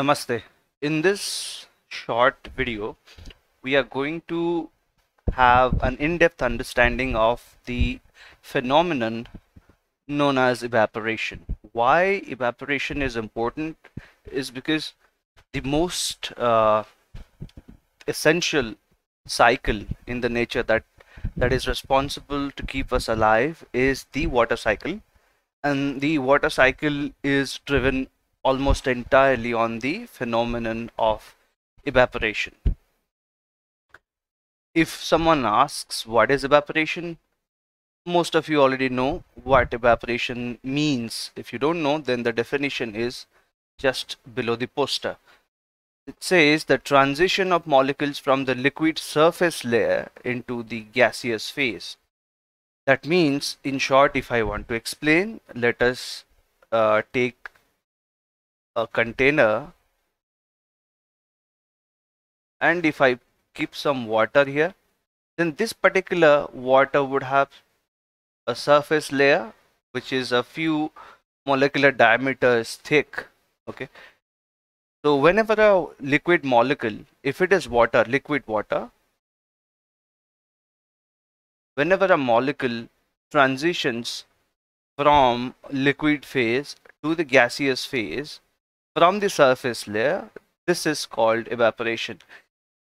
Namaste. In this short video, we are going to have an in-depth understanding of the phenomenon known as evaporation. Why evaporation is important is because the most uh, essential cycle in the nature that that is responsible to keep us alive is the water cycle and the water cycle is driven almost entirely on the phenomenon of evaporation. If someone asks what is evaporation, most of you already know what evaporation means. If you don't know, then the definition is just below the poster. It says the transition of molecules from the liquid surface layer into the gaseous phase. That means, in short, if I want to explain, let us uh, take a container and if I keep some water here then this particular water would have a surface layer which is a few molecular diameters thick okay so whenever a liquid molecule if it is water liquid water whenever a molecule transitions from liquid phase to the gaseous phase from the surface layer this is called evaporation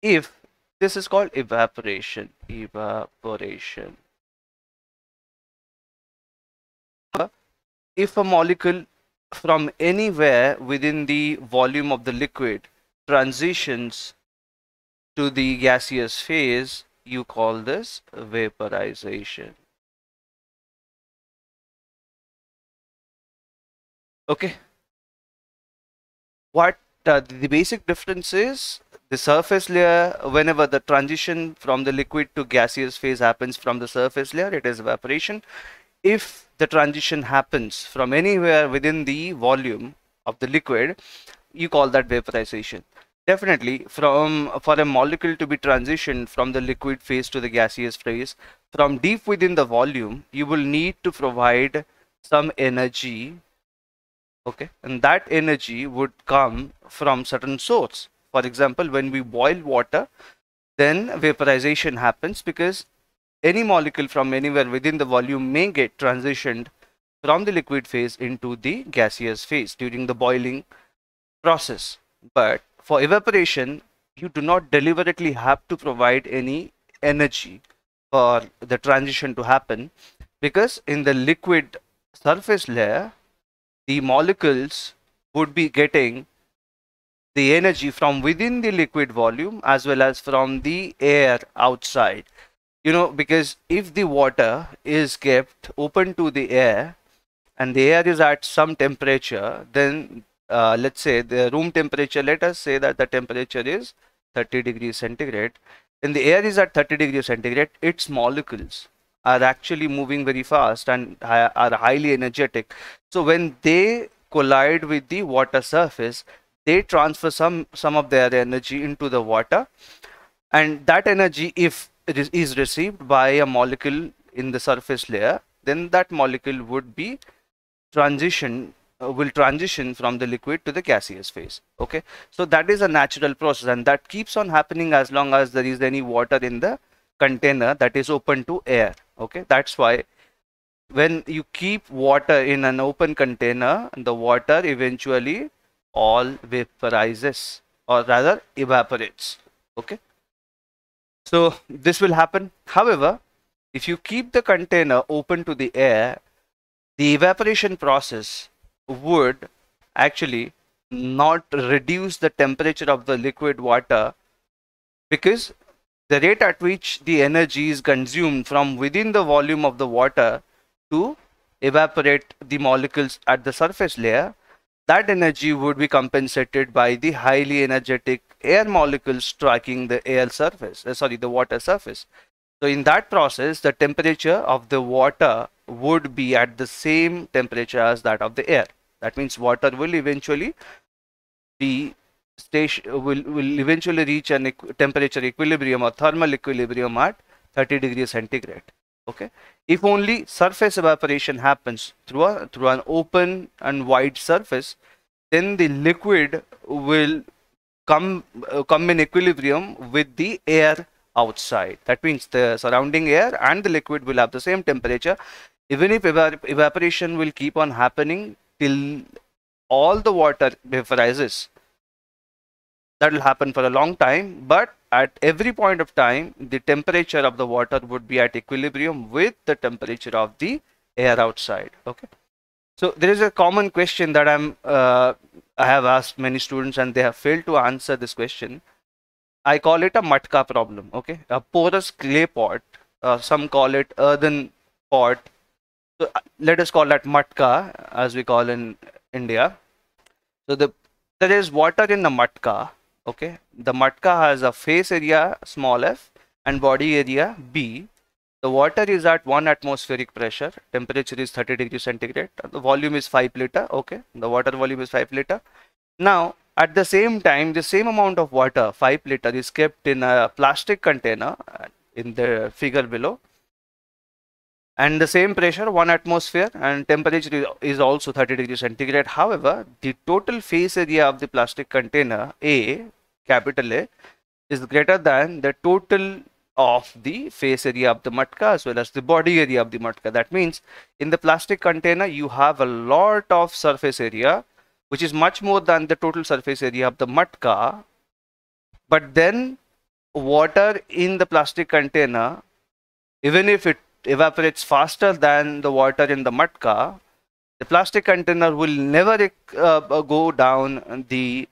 if this is called evaporation evaporation if a molecule from anywhere within the volume of the liquid transitions to the gaseous phase you call this vaporization okay what uh, the basic difference is the surface layer whenever the transition from the liquid to gaseous phase happens from the surface layer it is evaporation if the transition happens from anywhere within the volume of the liquid you call that vaporization definitely from for a molecule to be transitioned from the liquid phase to the gaseous phase from deep within the volume you will need to provide some energy okay and that energy would come from certain source for example when we boil water then vaporization happens because any molecule from anywhere within the volume may get transitioned from the liquid phase into the gaseous phase during the boiling process but for evaporation you do not deliberately have to provide any energy for the transition to happen because in the liquid surface layer the molecules would be getting the energy from within the liquid volume as well as from the air outside you know because if the water is kept open to the air and the air is at some temperature then uh, let's say the room temperature let us say that the temperature is 30 degrees centigrade and the air is at 30 degrees centigrade its molecules are actually moving very fast and are highly energetic. So when they collide with the water surface, they transfer some some of their energy into the water, and that energy, if is received by a molecule in the surface layer, then that molecule would be transition uh, will transition from the liquid to the gaseous phase okay so that is a natural process and that keeps on happening as long as there is any water in the container that is open to air okay that's why when you keep water in an open container the water eventually all vaporizes or rather evaporates okay so this will happen however if you keep the container open to the air the evaporation process would actually not reduce the temperature of the liquid water because the rate at which the energy is consumed from within the volume of the water to evaporate the molecules at the surface layer, that energy would be compensated by the highly energetic air molecules striking the air surface, uh, sorry, the water surface. So in that process, the temperature of the water would be at the same temperature as that of the air. That means water will eventually be station uh, will, will eventually reach an equ temperature equilibrium or thermal equilibrium at 30 degrees centigrade okay if only surface evaporation happens through a through an open and wide surface then the liquid will come uh, come in equilibrium with the air outside that means the surrounding air and the liquid will have the same temperature even if evap evaporation will keep on happening till all the water vaporizes that will happen for a long time but at every point of time the temperature of the water would be at equilibrium with the temperature of the air outside okay so there is a common question that i'm uh, i have asked many students and they have failed to answer this question i call it a matka problem okay a porous clay pot uh, some call it earthen pot so uh, let us call that matka as we call in india so the there is water in the matka okay the matka has a face area small f and body area b the water is at 1 atmospheric pressure temperature is 30 degrees centigrade the volume is 5 liter okay the water volume is 5 liter now at the same time the same amount of water 5 liter is kept in a plastic container uh, in the figure below and the same pressure 1 atmosphere and temperature is also 30 degrees centigrade however the total face area of the plastic container a capital a is greater than the total of the face area of the matka as well as the body area of the matka that means in the plastic container you have a lot of surface area which is much more than the total surface area of the matka but then water in the plastic container even if it evaporates faster than the water in the matka, the plastic container will never uh, go down the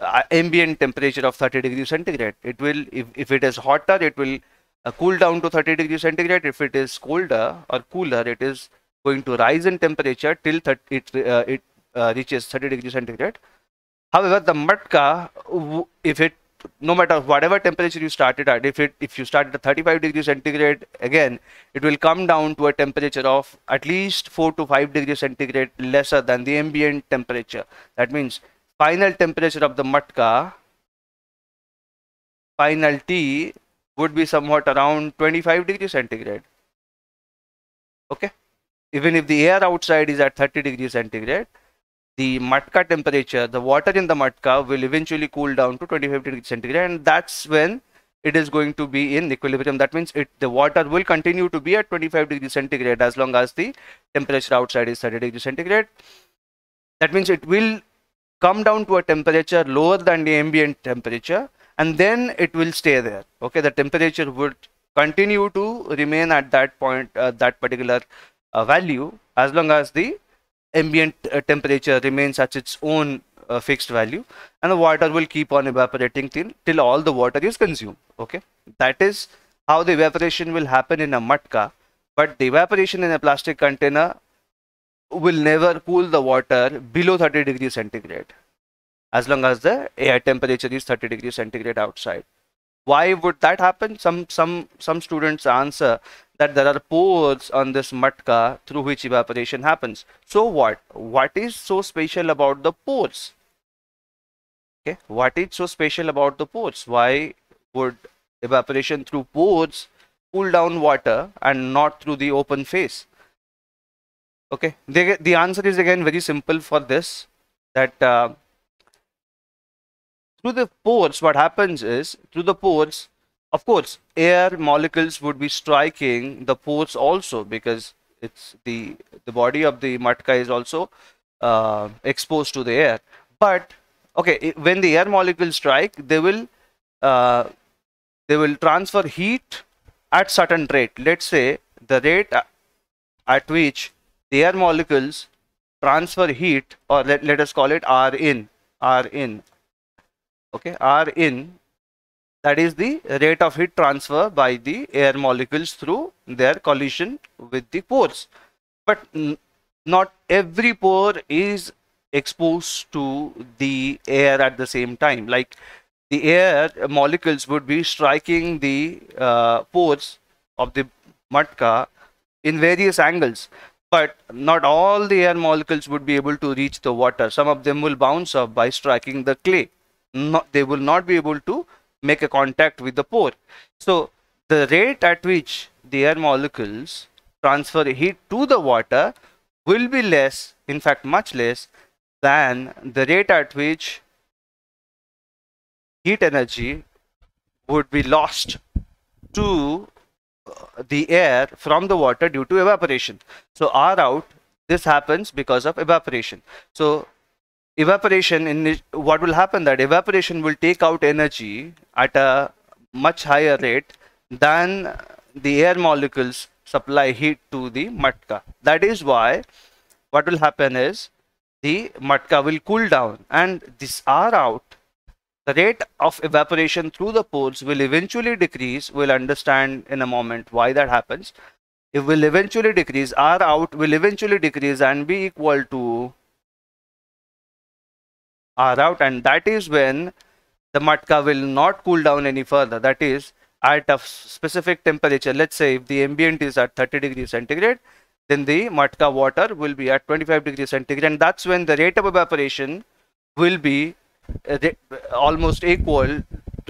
uh, ambient temperature of 30 degrees centigrade. It will, if, if it is hotter, it will uh, cool down to 30 degrees centigrade. If it is colder or cooler, it is going to rise in temperature till it, uh, it uh, reaches 30 degrees centigrade. However, the matka, if it no matter whatever temperature you started at if it if you started at 35 degrees centigrade again it will come down to a temperature of at least 4 to 5 degrees centigrade lesser than the ambient temperature that means final temperature of the matka final t would be somewhat around 25 degrees centigrade okay even if the air outside is at 30 degrees centigrade the matka temperature, the water in the matka will eventually cool down to 25 degrees centigrade and that's when it is going to be in equilibrium. That means it the water will continue to be at 25 degrees centigrade as long as the temperature outside is 30 degrees centigrade. That means it will come down to a temperature lower than the ambient temperature and then it will stay there. Okay, the temperature would continue to remain at that point, uh, that particular uh, value as long as the ambient uh, temperature remains at its own uh, fixed value and the water will keep on evaporating till, till all the water is consumed okay that is how the evaporation will happen in a matka but the evaporation in a plastic container will never cool the water below 30 degrees centigrade as long as the air temperature is 30 degrees centigrade outside why would that happen some some some students answer that there are pores on this matka through which evaporation happens. So what? What is so special about the pores? Okay, what is so special about the pores? Why would evaporation through pores cool down water and not through the open face? Okay, The the answer is again very simple for this that uh, through the pores, what happens is through the pores, of course, air molecules would be striking the pores also because it's the the body of the matka is also uh, exposed to the air. But okay, when the air molecules strike, they will uh, they will transfer heat at certain rate. Let's say the rate at which the air molecules transfer heat, or let, let us call it R in, R in. Okay, R in that is the rate of heat transfer by the air molecules through their collision with the pores but not every pore is exposed to the air at the same time like the air molecules would be striking the uh, pores of the matka in various angles but not all the air molecules would be able to reach the water some of them will bounce up by striking the clay not, they will not be able to make a contact with the pore. So the rate at which the air molecules transfer heat to the water will be less, in fact much less than the rate at which heat energy would be lost to uh, the air from the water due to evaporation. So R out, this happens because of evaporation. So evaporation in what will happen that evaporation will take out energy at a much higher rate than the air molecules supply heat to the matka that is why what will happen is the matka will cool down and this r out the rate of evaporation through the pores will eventually decrease we'll understand in a moment why that happens it will eventually decrease r out will eventually decrease and be equal to are out and that is when the matka will not cool down any further that is at a specific temperature let's say if the ambient is at 30 degrees centigrade then the matka water will be at 25 degrees centigrade and that's when the rate of evaporation will be uh, almost equal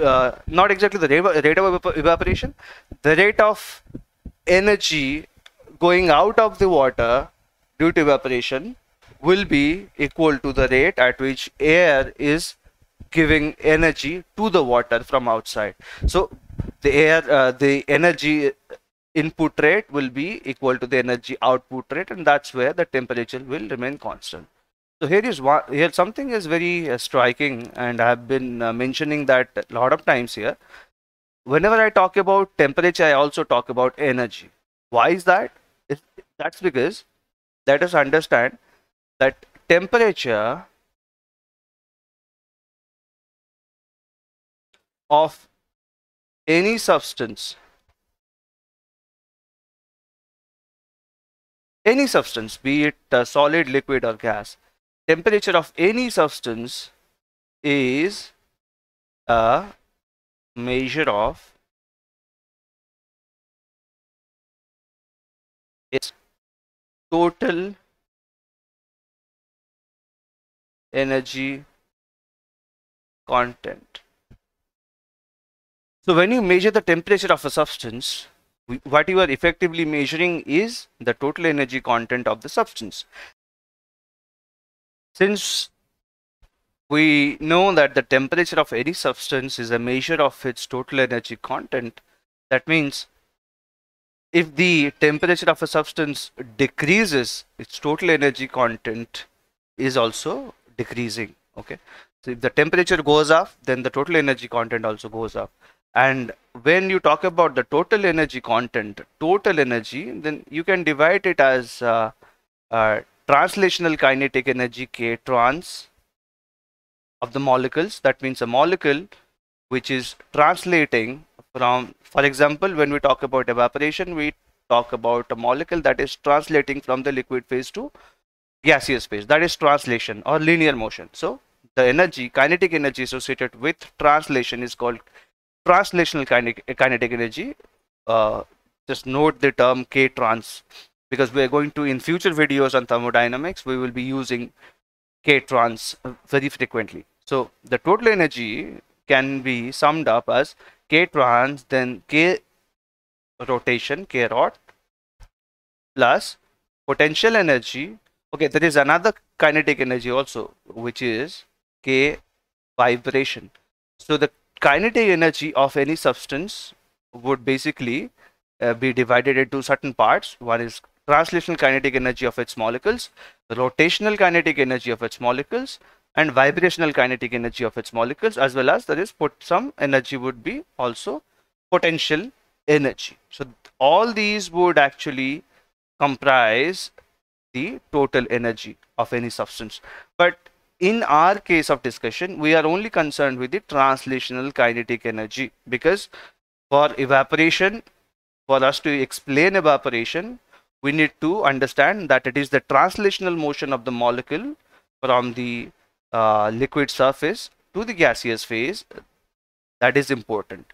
uh, not exactly the rate of evaporation the rate of energy going out of the water due to evaporation will be equal to the rate at which air is giving energy to the water from outside. So the air, uh, the energy input rate will be equal to the energy output rate and that's where the temperature will remain constant. So here is one, here something is very uh, striking and I have been uh, mentioning that a lot of times here. Whenever I talk about temperature, I also talk about energy. Why is that? that's because let us understand that temperature of any substance any substance be it a solid liquid or gas temperature of any substance is a measure of its total energy content. So when you measure the temperature of a substance, what you are effectively measuring is the total energy content of the substance. Since we know that the temperature of any substance is a measure of its total energy content, that means if the temperature of a substance decreases, its total energy content is also decreasing okay so if the temperature goes up then the total energy content also goes up and when you talk about the total energy content total energy then you can divide it as uh, uh, translational kinetic energy k trans of the molecules that means a molecule which is translating from for example when we talk about evaporation we talk about a molecule that is translating from the liquid phase to gaseous phase that is translation or linear motion so the energy kinetic energy associated with translation is called translational kinetic, kinetic energy uh, just note the term k trans because we are going to in future videos on thermodynamics we will be using k trans very frequently so the total energy can be summed up as k trans then k rotation k rot plus potential energy Okay, there is another kinetic energy also, which is K vibration. So the kinetic energy of any substance would basically uh, be divided into certain parts. One is translational kinetic energy of its molecules, rotational kinetic energy of its molecules, and vibrational kinetic energy of its molecules, as well as there is put some energy would be also potential energy. So all these would actually comprise the total energy of any substance. But in our case of discussion, we are only concerned with the translational kinetic energy because for evaporation, for us to explain evaporation, we need to understand that it is the translational motion of the molecule from the uh, liquid surface to the gaseous phase that is important.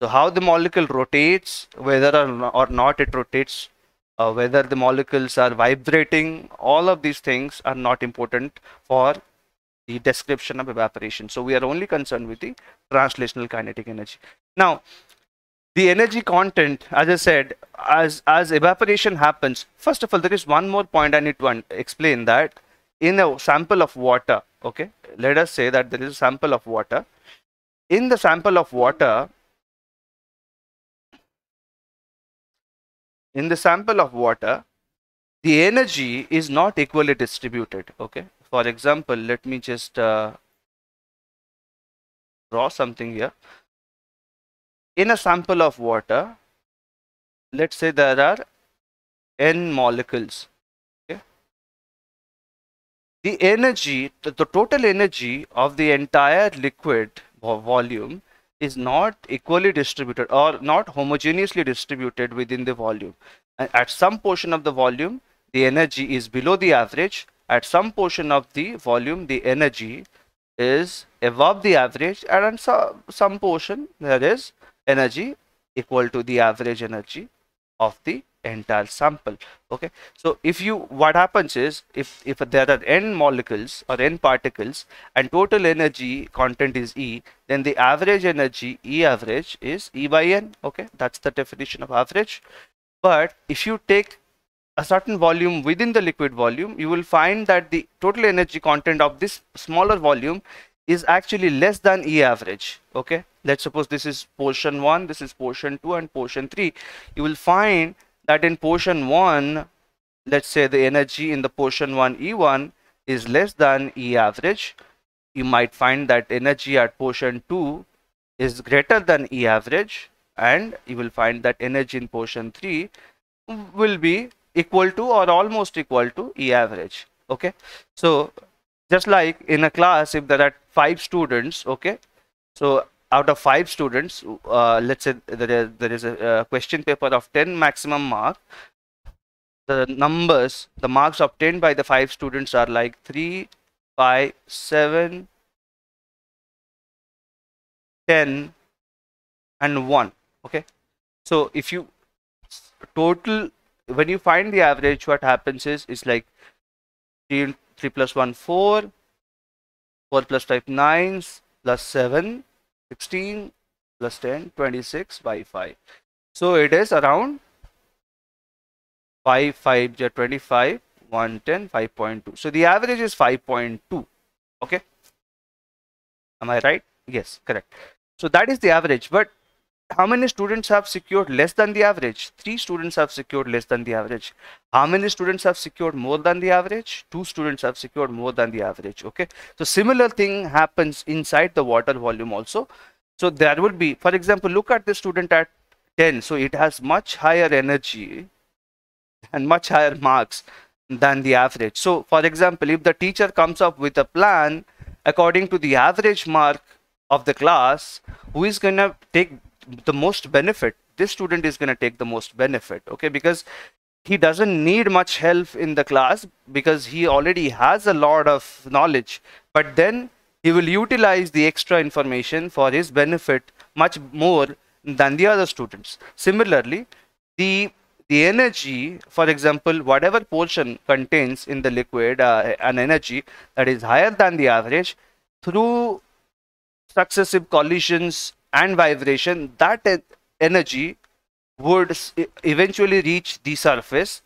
So how the molecule rotates, whether or not it rotates uh, whether the molecules are vibrating, all of these things are not important for the description of evaporation. So we are only concerned with the translational kinetic energy. Now, the energy content, as I said, as, as evaporation happens, first of all, there is one more point I need to explain that in a sample of water, okay, let us say that there is a sample of water. In the sample of water, in the sample of water, the energy is not equally distributed. Okay. For example, let me just uh, draw something here. In a sample of water, let's say there are n molecules. Okay. The energy, the, the total energy of the entire liquid volume is not equally distributed or not homogeneously distributed within the volume. at some portion of the volume, the energy is below the average. At some portion of the volume, the energy is above the average and at some, some portion there is energy equal to the average energy of the entire sample okay so if you what happens is if if there are n molecules or n particles and total energy content is e then the average energy e average is e by n okay that's the definition of average but if you take a certain volume within the liquid volume you will find that the total energy content of this smaller volume is actually less than e average okay let's suppose this is portion 1 this is portion 2 and portion 3 you will find that in portion 1 let's say the energy in the portion 1 E1 is less than E average you might find that energy at portion 2 is greater than E average and you will find that energy in portion 3 will be equal to or almost equal to E average okay so just like in a class if there are five students okay so out of five students, uh, let's say there, there is a, a question paper of 10 maximum mark, the numbers, the marks obtained by the five students are like 3, 5, 7, 10, and 1. Okay. So if you total, when you find the average, what happens is, is like 3, 3 plus 1, 4, 4 plus 5, 9, plus 7, 16 plus 10, 26 by 5. So it is around 5, 5, 25, 110, 5.2. So the average is 5.2. Okay. Am I right? Yes, correct. So that is the average. But how many students have secured less than the average? Three students have secured less than the average. How many students have secured more than the average? Two students have secured more than the average. Okay. So similar thing happens inside the water volume also. So there would be, for example, look at the student at 10. So it has much higher energy and much higher marks than the average. So for example, if the teacher comes up with a plan according to the average mark of the class, who is going to take the most benefit this student is going to take the most benefit okay because he doesn't need much help in the class because he already has a lot of knowledge but then he will utilize the extra information for his benefit much more than the other students similarly the the energy for example whatever portion contains in the liquid uh, an energy that is higher than the average through successive collisions and vibration, that energy would eventually reach the surface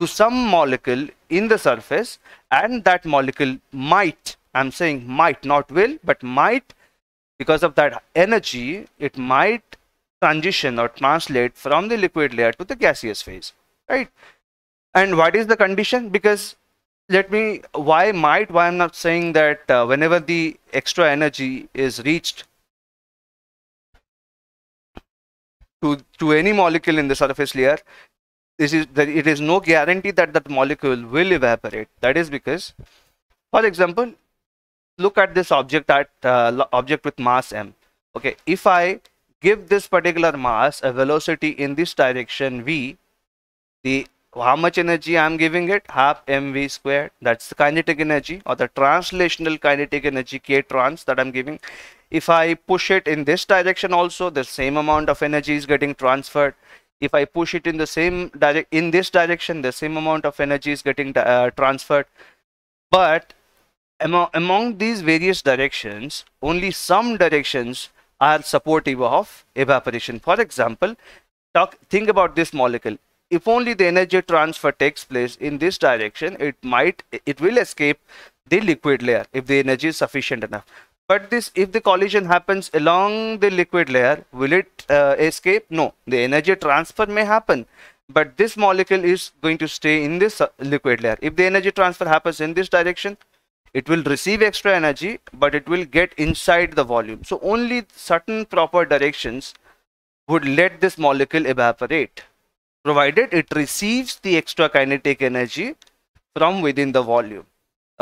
to some molecule in the surface, and that molecule might, I'm saying might, not will, but might, because of that energy, it might transition or translate from the liquid layer to the gaseous phase, right? And what is the condition? Because let me why might why i'm not saying that uh, whenever the extra energy is reached to, to any molecule in the surface layer, this is that it is no guarantee that that molecule will evaporate. That is because, for example, look at this object at uh, object with mass m. Okay, if I give this particular mass a velocity in this direction v, the how much energy I'm giving it? Half mv squared. That's the kinetic energy or the translational kinetic energy k trans that I'm giving. If I push it in this direction also, the same amount of energy is getting transferred. If I push it in the same direct in this direction, the same amount of energy is getting uh, transferred. But among, among these various directions, only some directions are supportive of evaporation. For example, talk think about this molecule if only the energy transfer takes place in this direction it might it will escape the liquid layer if the energy is sufficient enough but this if the collision happens along the liquid layer will it uh, escape no the energy transfer may happen but this molecule is going to stay in this uh, liquid layer if the energy transfer happens in this direction it will receive extra energy but it will get inside the volume so only certain proper directions would let this molecule evaporate provided it receives the extra kinetic energy from within the volume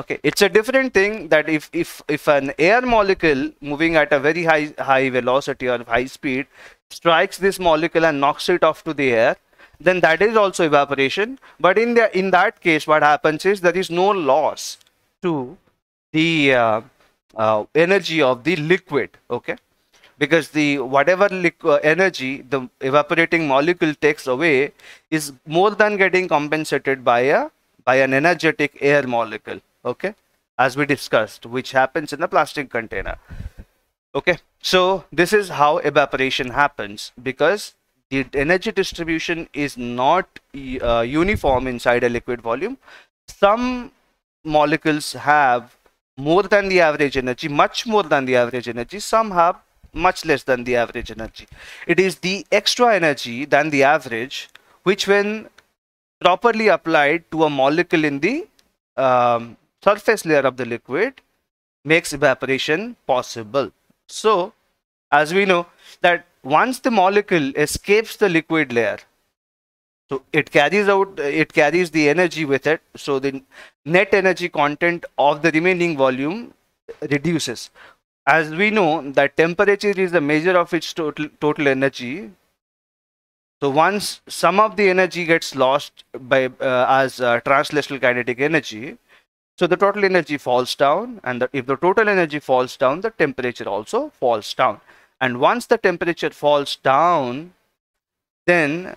okay it's a different thing that if if if an air molecule moving at a very high high velocity or high speed strikes this molecule and knocks it off to the air then that is also evaporation but in the in that case what happens is there is no loss to the uh, uh, energy of the liquid okay because the whatever uh, energy the evaporating molecule takes away is more than getting compensated by a by an energetic air molecule okay as we discussed which happens in the plastic container okay so this is how evaporation happens because the energy distribution is not uh, uniform inside a liquid volume some molecules have more than the average energy much more than the average energy some have much less than the average energy. It is the extra energy than the average, which when properly applied to a molecule in the um, surface layer of the liquid makes evaporation possible. So, as we know that once the molecule escapes the liquid layer, so it carries out, it carries the energy with it. So the net energy content of the remaining volume reduces as we know that temperature is the measure of its total, total energy so once some of the energy gets lost by uh, as uh, translational kinetic energy so the total energy falls down and the, if the total energy falls down the temperature also falls down and once the temperature falls down then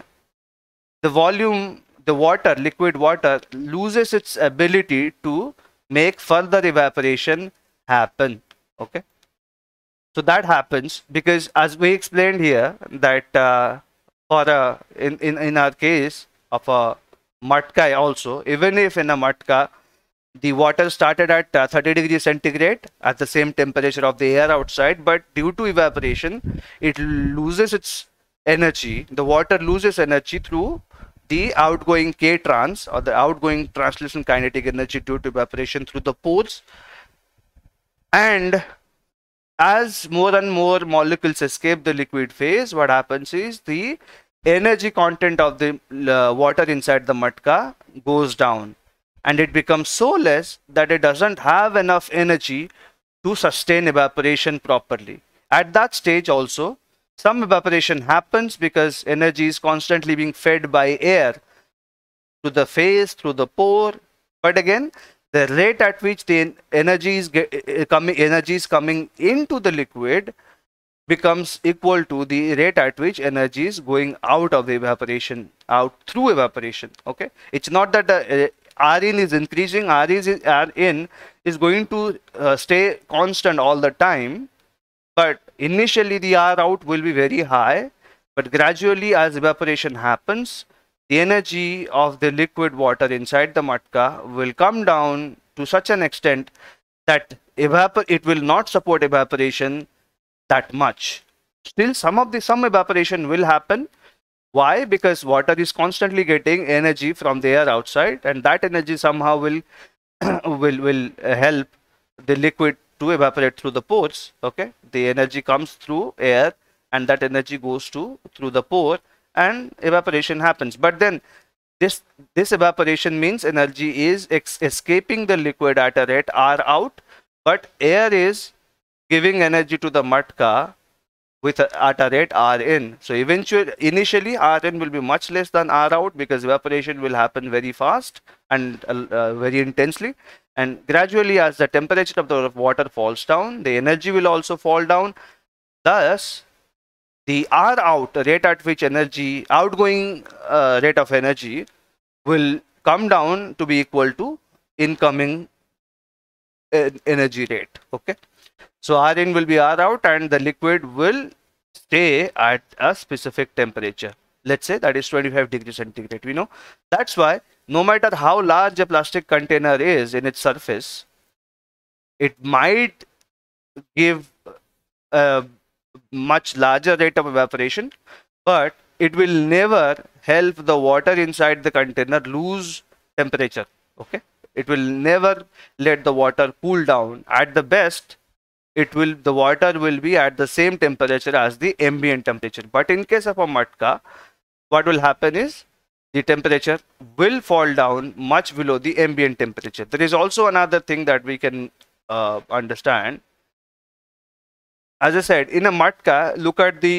the volume the water liquid water loses its ability to make further evaporation happen okay so that happens because, as we explained here, that uh, for a, in, in, in our case of a matka also, even if in a matka the water started at uh, 30 degrees centigrade at the same temperature of the air outside, but due to evaporation, it loses its energy. The water loses energy through the outgoing K trans or the outgoing translucent kinetic energy due to evaporation through the pores and as more and more molecules escape the liquid phase, what happens is the energy content of the uh, water inside the matka goes down and it becomes so less that it doesn't have enough energy to sustain evaporation properly. At that stage also, some evaporation happens because energy is constantly being fed by air to the phase, through the pore. But again, the rate at which the energy is eh, eh, coming energy is coming into the liquid becomes equal to the rate at which energy is going out of the evaporation out through evaporation okay it's not that the uh, eh, Rn is increasing R is Rn is going to uh, stay constant all the time but initially the R out will be very high but gradually as evaporation happens the energy of the liquid water inside the matka will come down to such an extent that it will not support evaporation that much. Still, some of the some evaporation will happen. Why? Because water is constantly getting energy from the air outside, and that energy somehow will will will help the liquid to evaporate through the pores. Okay, the energy comes through air, and that energy goes to through the pore and evaporation happens but then this this evaporation means energy is escaping the liquid at a rate r out but air is giving energy to the matka with a, at a rate r in so eventually initially r in will be much less than r out because evaporation will happen very fast and uh, uh, very intensely and gradually as the temperature of the water falls down the energy will also fall down thus the R out the rate at which energy outgoing uh, rate of energy will come down to be equal to incoming uh, energy rate okay so R in will be R out and the liquid will stay at a specific temperature let's say that is 25 degrees centigrade we know that's why no matter how large a plastic container is in its surface it might give uh, much larger rate of evaporation, but it will never help the water inside the container lose temperature. Okay, it will never let the water cool down. At the best, it will the water will be at the same temperature as the ambient temperature. But in case of a matka, what will happen is the temperature will fall down much below the ambient temperature. There is also another thing that we can uh, understand as I said, in a matka, look at the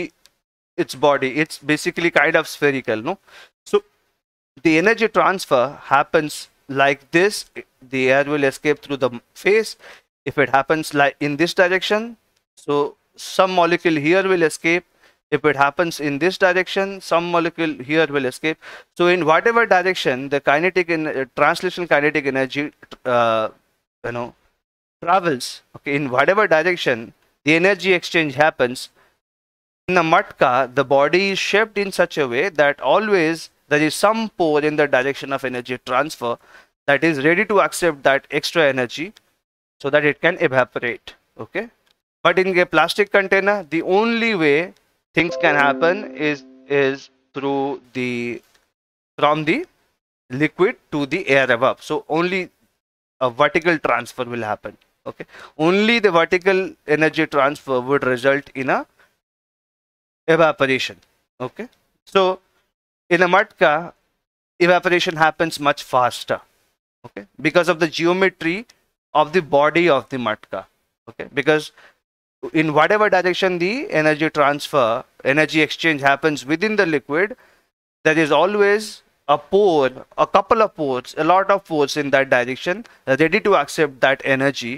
its body. It's basically kind of spherical, no? So the energy transfer happens like this. The air will escape through the face. If it happens like in this direction, so some molecule here will escape. If it happens in this direction, some molecule here will escape. So in whatever direction, the kinetic in uh, translation kinetic energy, uh, you know, travels. Okay, in whatever direction, the energy exchange happens. In the matka, the body is shaped in such a way that always there is some pore in the direction of energy transfer that is ready to accept that extra energy so that it can evaporate. Okay. But in a plastic container, the only way things can happen is is through the from the liquid to the air above. So only a vertical transfer will happen okay only the vertical energy transfer would result in a evaporation okay so in a matka evaporation happens much faster okay because of the geometry of the body of the matka okay because in whatever direction the energy transfer energy exchange happens within the liquid there is always a pore a couple of pores a lot of pores in that direction ready to accept that energy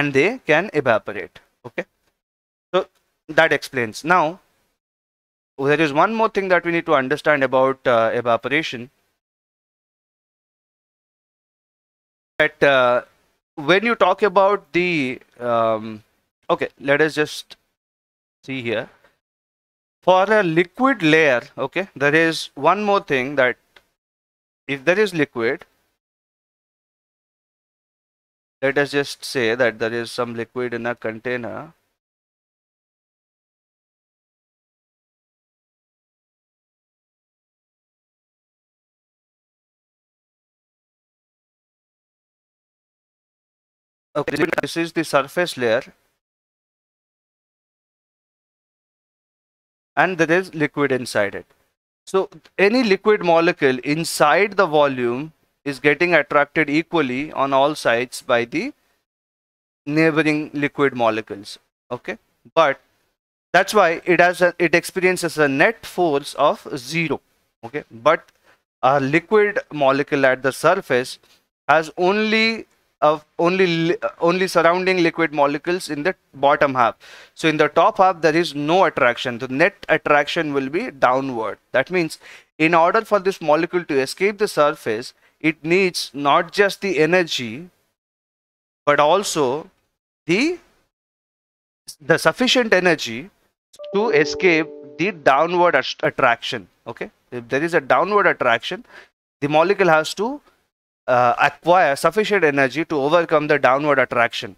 and they can evaporate okay so that explains now there is one more thing that we need to understand about uh, evaporation that uh, when you talk about the um, okay let us just see here for a liquid layer okay there is one more thing that if there is liquid let us just say that there is some liquid in a container okay this is the surface layer and there is liquid inside it so any liquid molecule inside the volume is getting attracted equally on all sides by the neighboring liquid molecules okay but that's why it has a, it experiences a net force of zero okay but a liquid molecule at the surface has only of uh, only uh, only surrounding liquid molecules in the bottom half so in the top half there is no attraction the net attraction will be downward that means in order for this molecule to escape the surface it needs not just the energy but also the the sufficient energy to escape the downward attraction okay if there is a downward attraction the molecule has to uh, acquire sufficient energy to overcome the downward attraction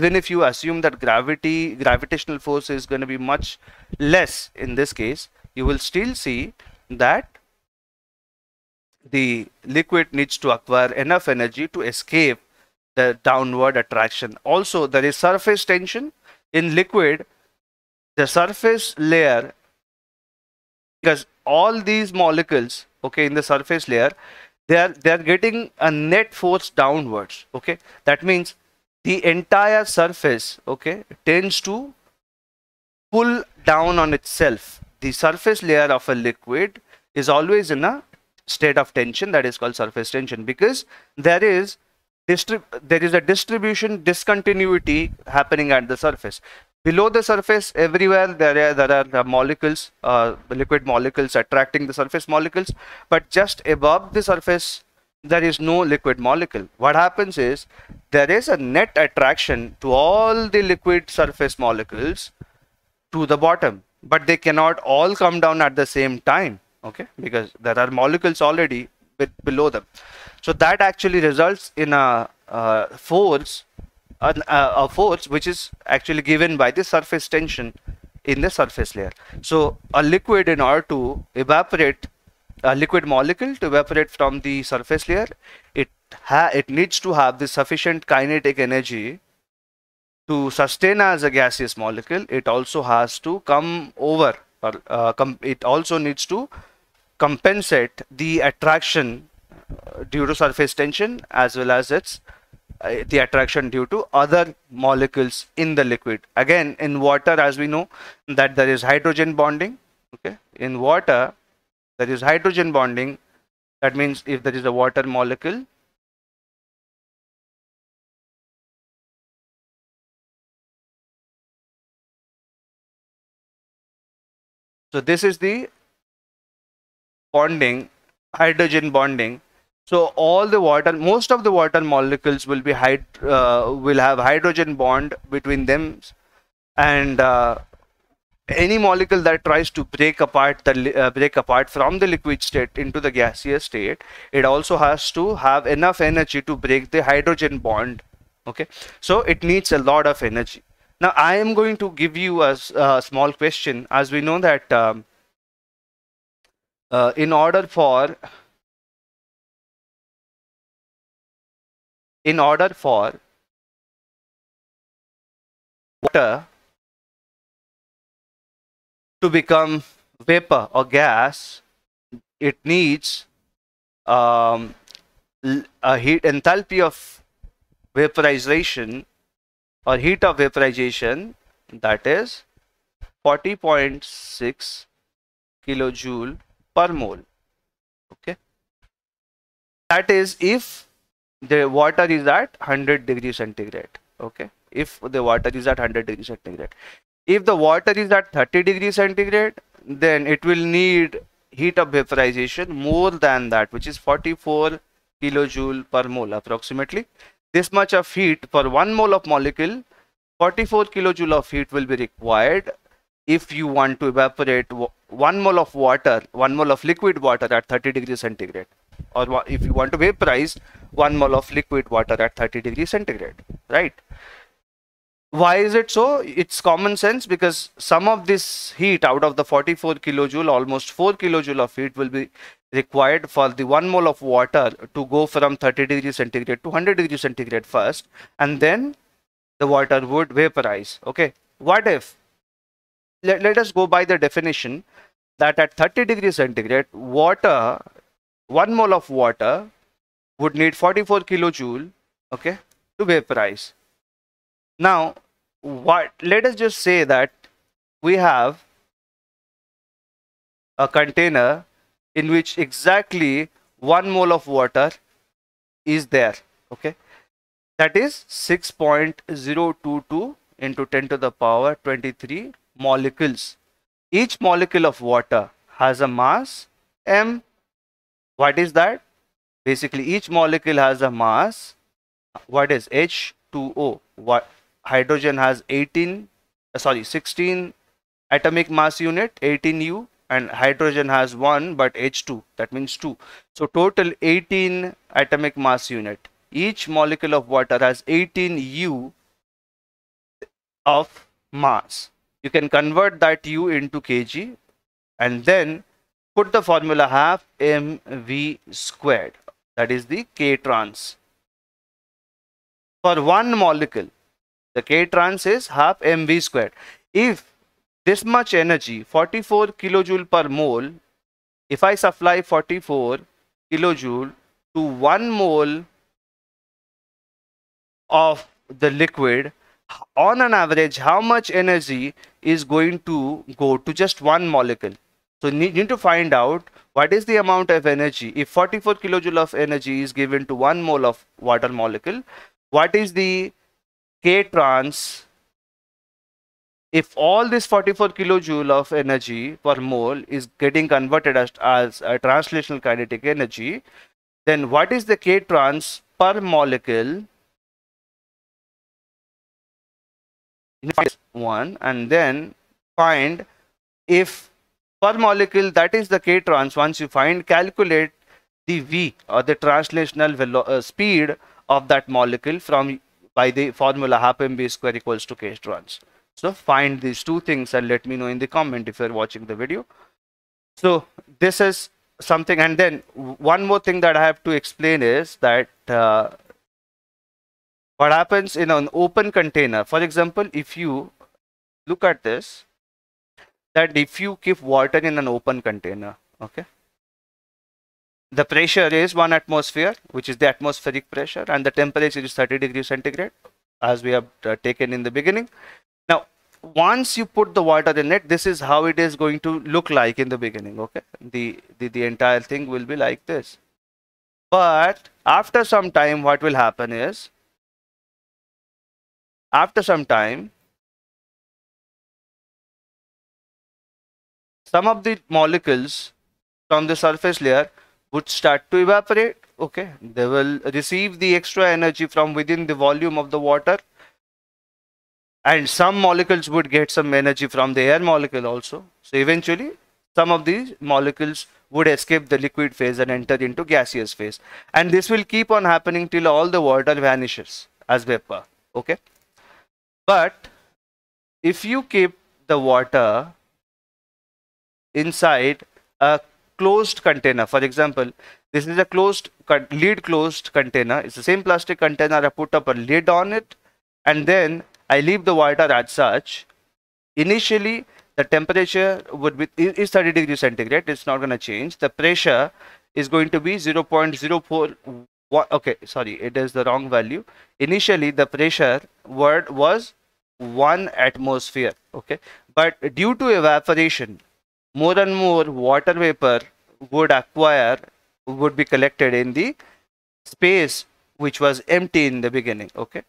even if you assume that gravity gravitational force is going to be much less in this case you will still see that the liquid needs to acquire enough energy to escape the downward attraction. Also, there is surface tension. In liquid, the surface layer, because all these molecules, okay, in the surface layer, they are, they are getting a net force downwards, okay. That means the entire surface, okay, tends to pull down on itself. The surface layer of a liquid is always in a state of tension that is called surface tension because there is there is a distribution discontinuity happening at the surface below the surface everywhere there are there are molecules uh, liquid molecules attracting the surface molecules but just above the surface there is no liquid molecule what happens is there is a net attraction to all the liquid surface molecules to the bottom but they cannot all come down at the same time okay because there are molecules already below them so that actually results in a, a force a, a force which is actually given by the surface tension in the surface layer so a liquid in order to evaporate a liquid molecule to evaporate from the surface layer it it needs to have the sufficient kinetic energy to sustain as a gaseous molecule it also has to come over or uh, it also needs to compensate the attraction uh, due to surface tension as well as its uh, the attraction due to other molecules in the liquid again in water as we know that there is hydrogen bonding okay in water there is hydrogen bonding that means if there is a water molecule so this is the bonding, hydrogen bonding. So all the water, most of the water molecules will be hyd uh, will have hydrogen bond between them, and uh, any molecule that tries to break apart the uh, break apart from the liquid state into the gaseous state, it also has to have enough energy to break the hydrogen bond. Okay, so it needs a lot of energy. Now I am going to give you a, small question, as we know that. Um, uh, in order for in order for water to become vapor or gas it needs um, a heat enthalpy of vaporization or heat of vaporization that is 40.6 kilojoule per mole okay that is if the water is at 100 degree centigrade okay if the water is at 100 degree centigrade if the water is at 30 degree centigrade then it will need heat of vaporization more than that which is 44 kilojoule per mole approximately this much of heat for one mole of molecule 44 kilojoule of heat will be required if you want to evaporate 1 mole of water, 1 mole of liquid water at 30 degrees centigrade. Or if you want to vaporize, 1 mole of liquid water at 30 degrees centigrade, right? Why is it so? It's common sense because some of this heat out of the 44 kilojoule, almost 4 kilojoule of heat will be required for the 1 mole of water to go from 30 degrees centigrade to 100 degrees centigrade first and then the water would vaporize. Okay, what if let, let us go by the definition that at 30 degrees centigrade, water, one mole of water would need 44 kilojoule, okay, to vaporize. Now, what, let us just say that we have a container in which exactly one mole of water is there, okay. That is 6.022 into 10 to the power 23 molecules. Each molecule of water has a mass m. What is that? Basically, each molecule has a mass. What is H2O? What hydrogen has 18, uh, sorry, 16 atomic mass unit, 18U, and hydrogen has one, but H2. That means two. So total 18 atomic mass unit. Each molecule of water has 18U of mass you can convert that u into kg and then put the formula half mv squared that is the k trans for one molecule the k trans is half mv squared if this much energy 44 kilojoule per mole if i supply 44 kilojoule to one mole of the liquid on an average how much energy is going to go to just one molecule so you need to find out what is the amount of energy if 44 kilojoule of energy is given to one mole of water molecule what is the k trans if all this 44 kilojoule of energy per mole is getting converted as, as a translational kinetic energy then what is the k trans per molecule minus 1 and then find if per molecule that is the k trans once you find calculate the v or the translational uh, speed of that molecule from by the formula half mv square equals to k trans so find these two things and let me know in the comment if you're watching the video so this is something and then one more thing that i have to explain is that uh, what happens in an open container for example if you look at this that if you keep water in an open container okay the pressure is one atmosphere which is the atmospheric pressure and the temperature is 30 degrees centigrade as we have uh, taken in the beginning now once you put the water in it this is how it is going to look like in the beginning okay the the, the entire thing will be like this but after some time what will happen is after some time, some of the molecules from the surface layer would start to evaporate. Okay, they will receive the extra energy from within the volume of the water. And some molecules would get some energy from the air molecule also. So eventually, some of these molecules would escape the liquid phase and enter into gaseous phase. And this will keep on happening till all the water vanishes as vapor. Okay. But if you keep the water inside a closed container, for example, this is a closed lid closed container. It's the same plastic container. I put up a lid on it, and then I leave the water as such. Initially, the temperature would be is 30 degrees centigrade. It's not going to change. The pressure is going to be zero point zero four what okay sorry it is the wrong value initially the pressure word was one atmosphere okay but due to evaporation more and more water vapor would acquire would be collected in the space which was empty in the beginning okay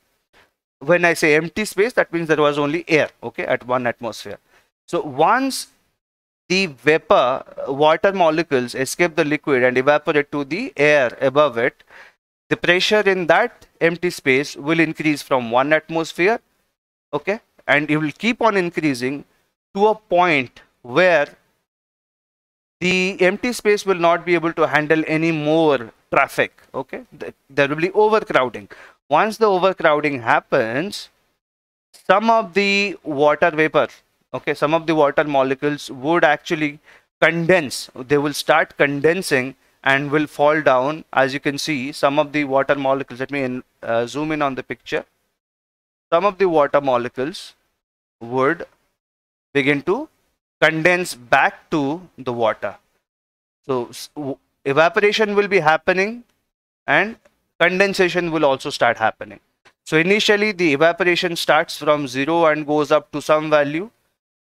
when i say empty space that means there was only air okay at one atmosphere so once the vapor water molecules escape the liquid and evaporate to the air above it the pressure in that empty space will increase from 1 atmosphere okay and it will keep on increasing to a point where the empty space will not be able to handle any more traffic okay there will be overcrowding once the overcrowding happens some of the water vapor okay some of the water molecules would actually condense they will start condensing and will fall down as you can see some of the water molecules let me in, uh, zoom in on the picture some of the water molecules would begin to condense back to the water so evaporation will be happening and condensation will also start happening so initially the evaporation starts from zero and goes up to some value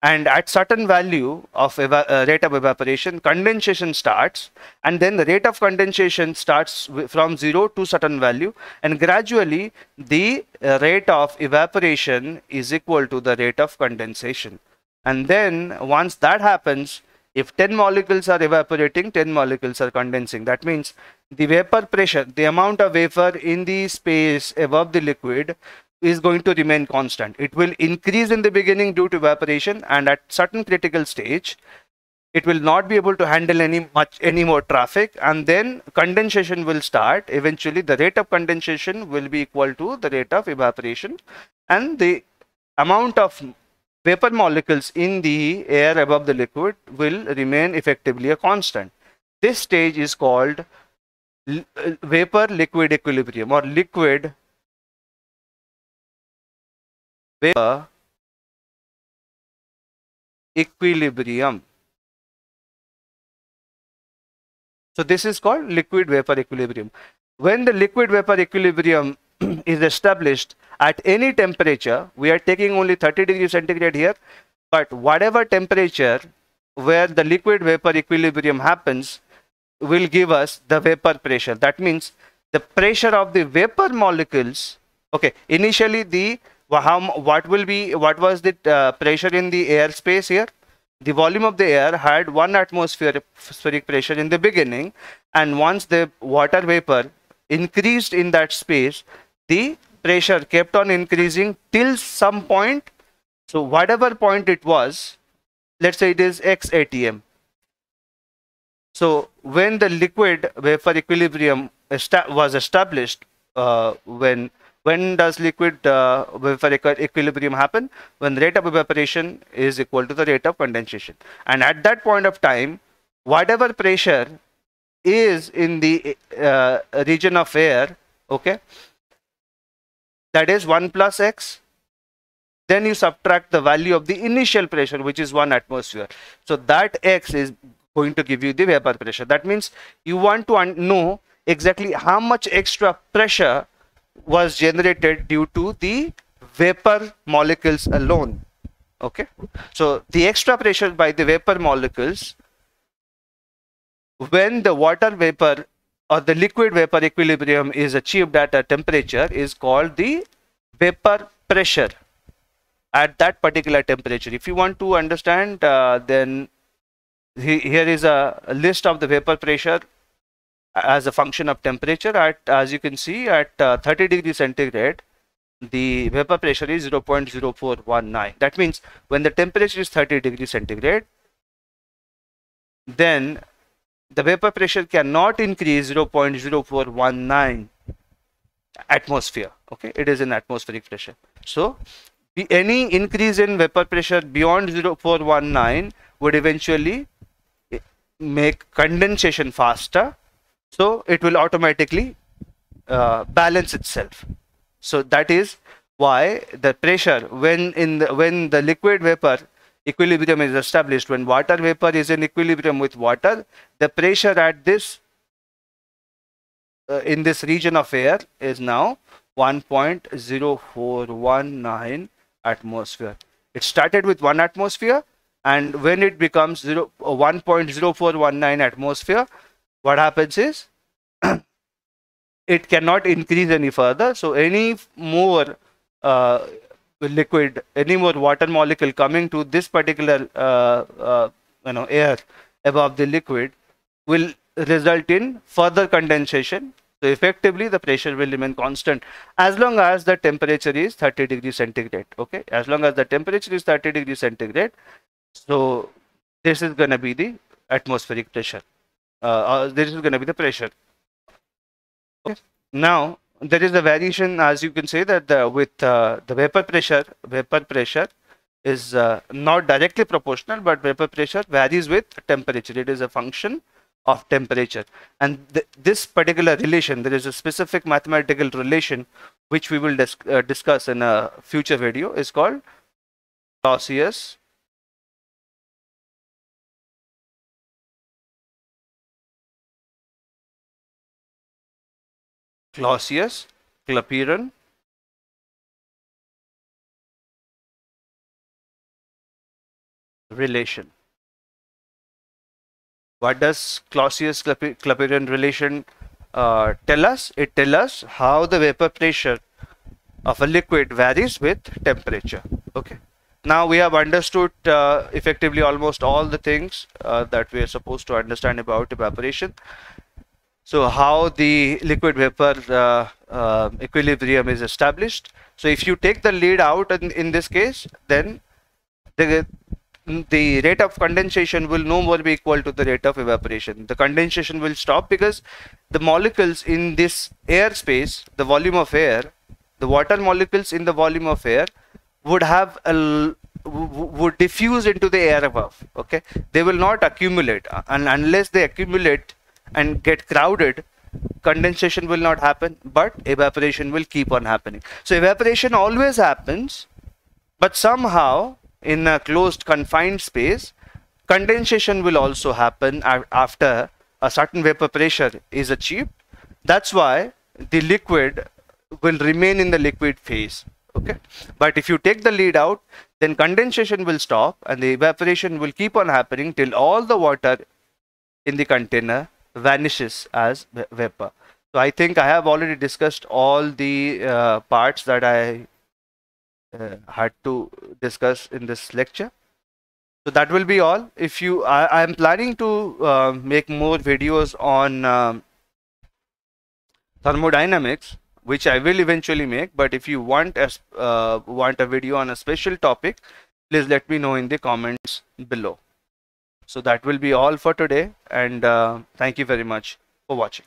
and at certain value of uh, rate of evaporation condensation starts and then the rate of condensation starts from 0 to certain value and gradually the uh, rate of evaporation is equal to the rate of condensation and then once that happens if 10 molecules are evaporating 10 molecules are condensing that means the vapor pressure the amount of vapor in the space above the liquid is going to remain constant. It will increase in the beginning due to evaporation and at certain critical stage, it will not be able to handle any much any more traffic and then condensation will start. Eventually the rate of condensation will be equal to the rate of evaporation and the amount of vapor molecules in the air above the liquid will remain effectively a constant. This stage is called uh, vapor liquid equilibrium or liquid vapor equilibrium. So this is called liquid vapor equilibrium. When the liquid vapor equilibrium is established at any temperature, we are taking only 30 degrees centigrade here, but whatever temperature where the liquid vapor equilibrium happens will give us the vapor pressure. That means the pressure of the vapor molecules, okay, initially the how, what will be what was the uh, pressure in the air space here the volume of the air had one atmospheric pressure in the beginning and once the water vapor increased in that space the pressure kept on increasing till some point so whatever point it was let's say it is x atm so when the liquid vapor equilibrium was established uh, when when does liquid uh, vapor equilibrium happen? When rate of evaporation is equal to the rate of condensation. And at that point of time, whatever pressure is in the uh, region of air, okay, that is 1 plus x, then you subtract the value of the initial pressure, which is 1 atmosphere. So that x is going to give you the vapor pressure. That means you want to know exactly how much extra pressure was generated due to the vapor molecules alone okay so the extra pressure by the vapor molecules when the water vapor or the liquid vapor equilibrium is achieved at a temperature is called the vapor pressure at that particular temperature if you want to understand uh, then he, here is a, a list of the vapor pressure as a function of temperature at as you can see at uh, 30 degree centigrade the vapor pressure is 0 0.0419 that means when the temperature is 30 degree centigrade then the vapor pressure cannot increase 0 0.0419 atmosphere okay it is an atmospheric pressure so any increase in vapor pressure beyond 0 would eventually eh, make condensation faster so it will automatically uh, balance itself so that is why the pressure when in the, when the liquid vapor equilibrium is established when water vapor is in equilibrium with water the pressure at this uh, in this region of air is now 1.0419 atmosphere it started with 1 atmosphere and when it becomes 1.0419 uh, atmosphere what happens is it cannot increase any further. So any more uh, liquid, any more water molecule coming to this particular uh, uh, you know air above the liquid will result in further condensation. So effectively the pressure will remain constant as long as the temperature is 30 degrees centigrade. Okay, as long as the temperature is 30 degrees centigrade. So this is going to be the atmospheric pressure uh, uh this is going to be the pressure. Okay. Now, there is a variation as you can say that the, with uh, the vapor pressure, vapor pressure is uh, not directly proportional, but vapor pressure varies with temperature. It is a function of temperature. And th this particular relation, there is a specific mathematical relation which we will dis uh, discuss in a future video is called Clausius Clausius, Clapeyron, relation. What does Clausius-Clapeyron relation uh, tell us? It tells us how the vapor pressure of a liquid varies with temperature. Okay. Now we have understood uh, effectively almost all the things uh, that we are supposed to understand about evaporation. So how the liquid vapor uh, uh, equilibrium is established. So if you take the lead out in, in this case, then the, the rate of condensation will no more be equal to the rate of evaporation. The condensation will stop because the molecules in this air space, the volume of air, the water molecules in the volume of air would have a would diffuse into the air above okay they will not accumulate and uh, unless they accumulate and get crowded condensation will not happen but evaporation will keep on happening so evaporation always happens but somehow in a closed confined space condensation will also happen after a certain vapor pressure is achieved that's why the liquid will remain in the liquid phase okay but if you take the lead out then condensation will stop and the evaporation will keep on happening till all the water in the container vanishes as vapor. So I think I have already discussed all the uh, parts that I uh, had to discuss in this lecture. So that will be all. If you, I am planning to uh, make more videos on um, thermodynamics, which I will eventually make. But if you want a, uh, want a video on a special topic, please let me know in the comments below. So that will be all for today and uh, thank you very much for watching.